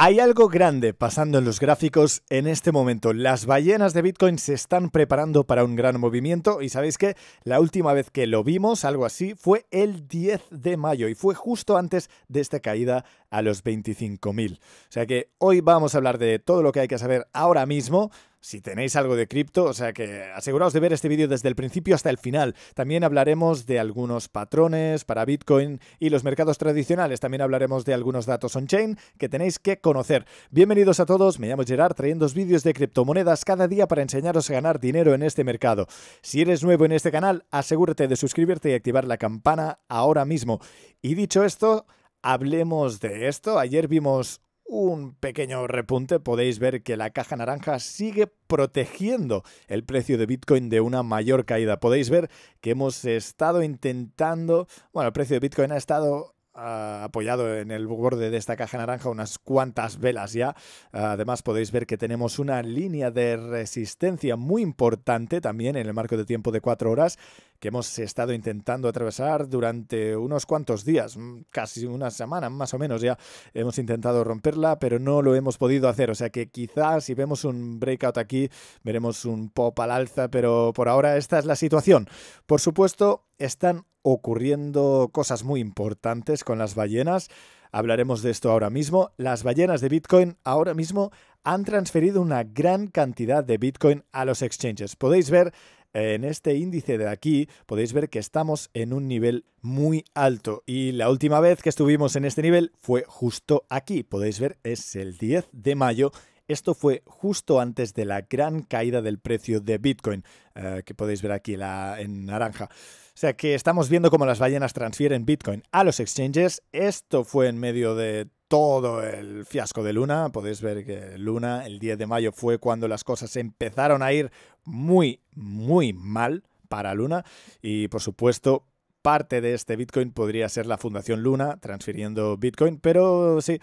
Hay algo grande pasando en los gráficos en este momento. Las ballenas de Bitcoin se están preparando para un gran movimiento y sabéis que la última vez que lo vimos, algo así, fue el 10 de mayo y fue justo antes de esta caída a los 25.000. O sea que hoy vamos a hablar de todo lo que hay que saber ahora mismo si tenéis algo de cripto, o sea que aseguraos de ver este vídeo desde el principio hasta el final. También hablaremos de algunos patrones para Bitcoin y los mercados tradicionales. También hablaremos de algunos datos on-chain que tenéis que conocer. Bienvenidos a todos, me llamo Gerard, trayendo vídeos de criptomonedas cada día para enseñaros a ganar dinero en este mercado. Si eres nuevo en este canal, asegúrate de suscribirte y activar la campana ahora mismo. Y dicho esto, hablemos de esto. Ayer vimos un pequeño repunte, podéis ver que la caja naranja sigue protegiendo el precio de Bitcoin de una mayor caída. Podéis ver que hemos estado intentando, bueno, el precio de Bitcoin ha estado apoyado en el borde de esta caja naranja unas cuantas velas ya. además podéis ver que tenemos una línea de resistencia muy importante también en el marco de tiempo de cuatro horas que hemos estado intentando atravesar durante unos cuantos días, mm, casi una semana más o menos ya. Hemos intentado romperla, pero no lo hemos podido hacer. O sea que quizás si vemos un breakout aquí, veremos un pop al alza, pero por ahora esta es la situación. Por supuesto, están ocurriendo cosas muy importantes con las ballenas. Hablaremos de esto ahora mismo. Las ballenas de Bitcoin ahora mismo han transferido una gran cantidad de Bitcoin a los exchanges. Podéis ver eh, en este índice de aquí, podéis ver que estamos en un nivel muy alto. Y la última vez que estuvimos en este nivel fue justo aquí. Podéis ver, es el 10 de mayo esto fue justo antes de la gran caída del precio de Bitcoin, eh, que podéis ver aquí la, en naranja. O sea que estamos viendo cómo las ballenas transfieren Bitcoin a los exchanges. Esto fue en medio de todo el fiasco de Luna. Podéis ver que Luna el 10 de mayo fue cuando las cosas empezaron a ir muy, muy mal para Luna. Y por supuesto, parte de este Bitcoin podría ser la Fundación Luna transfiriendo Bitcoin. Pero sí,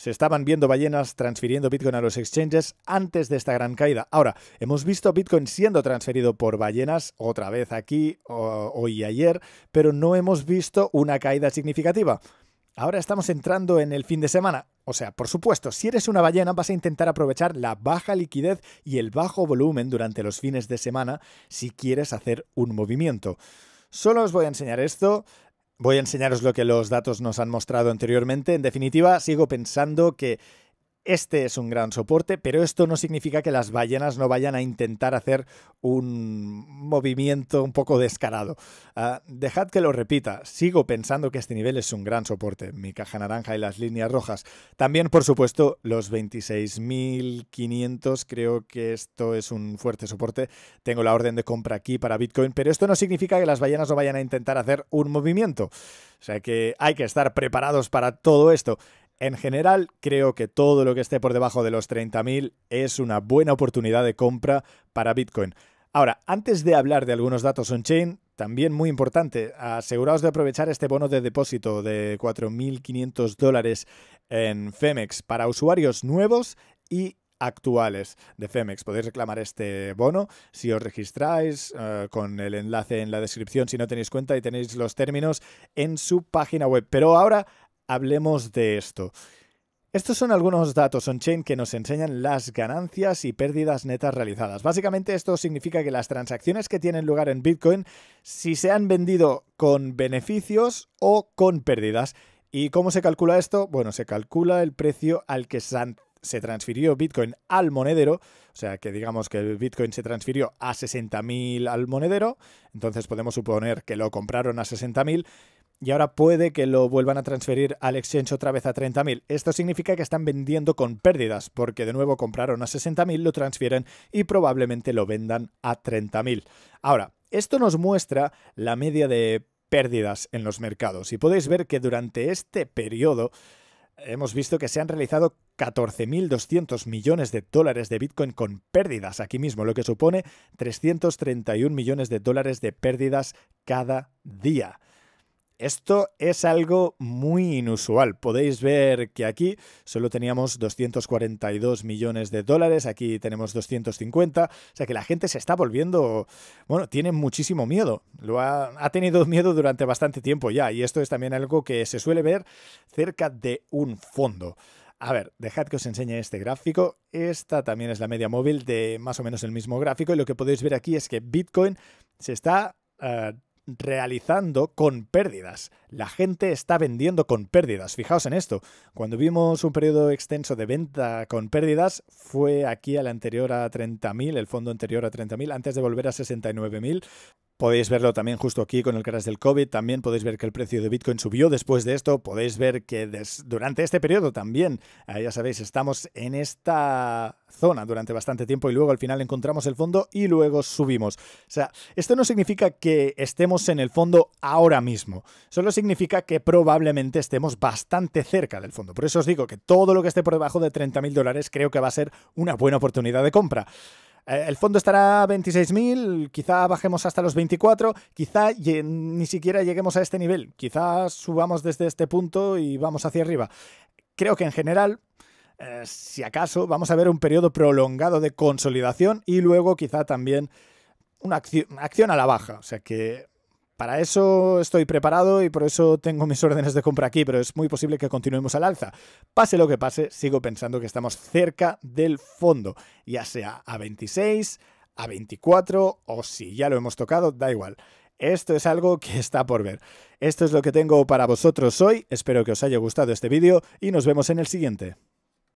se estaban viendo ballenas transfiriendo Bitcoin a los exchanges antes de esta gran caída. Ahora, hemos visto Bitcoin siendo transferido por ballenas otra vez aquí, hoy y ayer, pero no hemos visto una caída significativa. Ahora estamos entrando en el fin de semana. O sea, por supuesto, si eres una ballena vas a intentar aprovechar la baja liquidez y el bajo volumen durante los fines de semana si quieres hacer un movimiento. Solo os voy a enseñar esto. Voy a enseñaros lo que los datos nos han mostrado anteriormente. En definitiva, sigo pensando que este es un gran soporte, pero esto no significa que las ballenas no vayan a intentar hacer un movimiento un poco descarado. Ah, dejad que lo repita, sigo pensando que este nivel es un gran soporte, mi caja naranja y las líneas rojas. También, por supuesto, los 26.500, creo que esto es un fuerte soporte. Tengo la orden de compra aquí para Bitcoin, pero esto no significa que las ballenas no vayan a intentar hacer un movimiento. O sea que hay que estar preparados para todo esto. En general, creo que todo lo que esté por debajo de los 30.000 es una buena oportunidad de compra para Bitcoin. Ahora, antes de hablar de algunos datos on-chain, también muy importante, aseguraos de aprovechar este bono de depósito de 4.500 dólares en Femex para usuarios nuevos y actuales de Femex. Podéis reclamar este bono si os registráis eh, con el enlace en la descripción si no tenéis cuenta y tenéis los términos en su página web. Pero ahora hablemos de esto. Estos son algunos datos on-chain que nos enseñan las ganancias y pérdidas netas realizadas. Básicamente esto significa que las transacciones que tienen lugar en Bitcoin, si se han vendido con beneficios o con pérdidas. ¿Y cómo se calcula esto? Bueno, se calcula el precio al que se transfirió Bitcoin al monedero, o sea que digamos que el Bitcoin se transfirió a 60.000 al monedero, entonces podemos suponer que lo compraron a 60.000 y ahora puede que lo vuelvan a transferir al exchange otra vez a 30.000. Esto significa que están vendiendo con pérdidas, porque de nuevo compraron a 60.000, lo transfieren y probablemente lo vendan a 30.000. Ahora, esto nos muestra la media de pérdidas en los mercados y podéis ver que durante este periodo hemos visto que se han realizado 14.200 millones de dólares de Bitcoin con pérdidas aquí mismo, lo que supone 331 millones de dólares de pérdidas cada día. Esto es algo muy inusual. Podéis ver que aquí solo teníamos 242 millones de dólares, aquí tenemos 250, o sea que la gente se está volviendo, bueno, tiene muchísimo miedo. Lo ha, tenido miedo durante bastante tiempo ya y esto es también algo que se suele ver cerca de un fondo. A ver, dejad que os enseñe este gráfico. Esta también es la media móvil de más o menos el mismo gráfico y lo que podéis ver aquí es que Bitcoin se está... Eh, realizando con pérdidas. La gente está vendiendo con pérdidas. Fijaos en esto. Cuando vimos un periodo extenso de venta con pérdidas, fue aquí a la anterior a 30.000, el fondo anterior a 30.000, antes de volver a 69.000. Podéis verlo también justo aquí con el crash del COVID. También podéis ver que el precio de Bitcoin subió después de esto. Podéis ver que durante este periodo también, eh, ya sabéis, estamos en esta zona durante bastante tiempo y luego al final encontramos el fondo y luego subimos. O sea, esto no significa que estemos en el fondo ahora mismo. Solo significa que probablemente estemos bastante cerca del fondo. Por eso os digo que todo lo que esté por debajo de 30.000 dólares creo que va a ser una buena oportunidad de compra. Eh, el fondo estará a 26.000, quizá bajemos hasta los 24, quizá ni siquiera lleguemos a este nivel, quizá subamos desde este punto y vamos hacia arriba. Creo que en general, eh, si acaso, vamos a ver un periodo prolongado de consolidación y luego quizá también una acción, acción a la baja. O sea que para eso estoy preparado y por eso tengo mis órdenes de compra aquí, pero es muy posible que continuemos al alza. Pase lo que pase, sigo pensando que estamos cerca del fondo, ya sea a 26, a 24 o si ya lo hemos tocado, da igual. Esto es algo que está por ver. Esto es lo que tengo para vosotros hoy, espero que os haya gustado este vídeo y nos vemos en el siguiente.